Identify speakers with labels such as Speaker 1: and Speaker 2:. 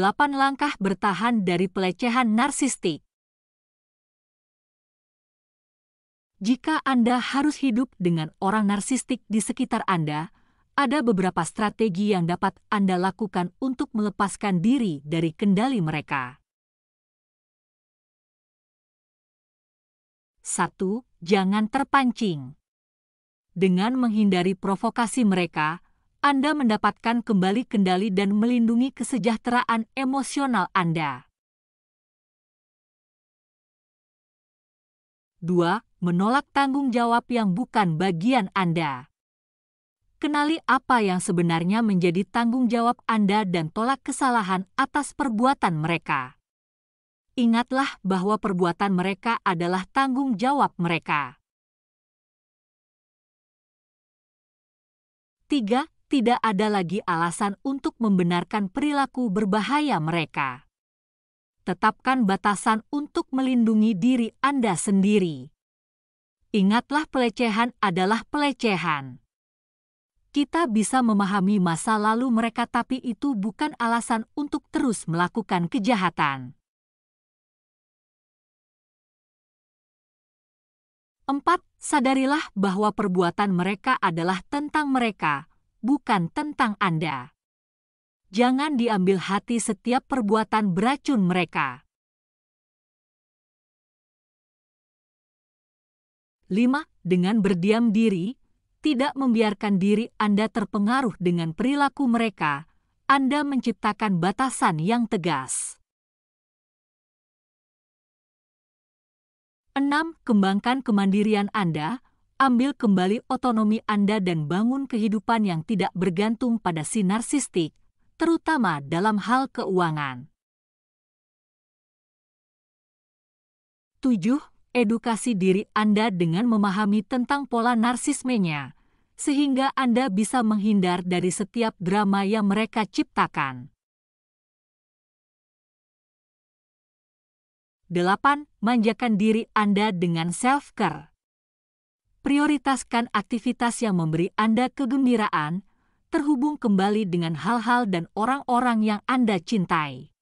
Speaker 1: 8 langkah bertahan dari pelecehan narsistik. Jika Anda harus hidup dengan orang narsistik di sekitar Anda, ada beberapa strategi yang dapat Anda lakukan untuk melepaskan diri dari kendali mereka. 1. Jangan terpancing. Dengan menghindari provokasi mereka, anda mendapatkan kembali kendali dan melindungi kesejahteraan emosional Anda. 2. Menolak tanggung jawab yang bukan bagian Anda. Kenali apa yang sebenarnya menjadi tanggung jawab Anda dan tolak kesalahan atas perbuatan mereka. Ingatlah bahwa perbuatan mereka adalah tanggung jawab mereka. 3 tidak ada lagi alasan untuk membenarkan perilaku berbahaya mereka. Tetapkan batasan untuk melindungi diri Anda sendiri. Ingatlah, pelecehan adalah pelecehan. Kita bisa memahami masa lalu mereka, tapi itu bukan alasan untuk terus melakukan kejahatan. Empat, Sadarilah bahwa perbuatan mereka adalah tentang mereka, bukan tentang Anda. Jangan diambil hati setiap perbuatan beracun mereka. 5. Dengan berdiam diri, tidak membiarkan diri Anda terpengaruh dengan perilaku mereka, Anda menciptakan batasan yang tegas. 6. Kembangkan kemandirian Anda, ambil kembali otonomi Anda dan bangun kehidupan yang tidak bergantung pada si narsistik, terutama dalam hal keuangan. 7. Edukasi diri Anda dengan memahami tentang pola narsismenya, sehingga Anda bisa menghindar dari setiap drama yang mereka ciptakan. 8. Manjakan diri Anda dengan self-care prioritaskan aktivitas yang memberi Anda kegembiraan, terhubung kembali dengan hal-hal dan orang-orang yang Anda cintai.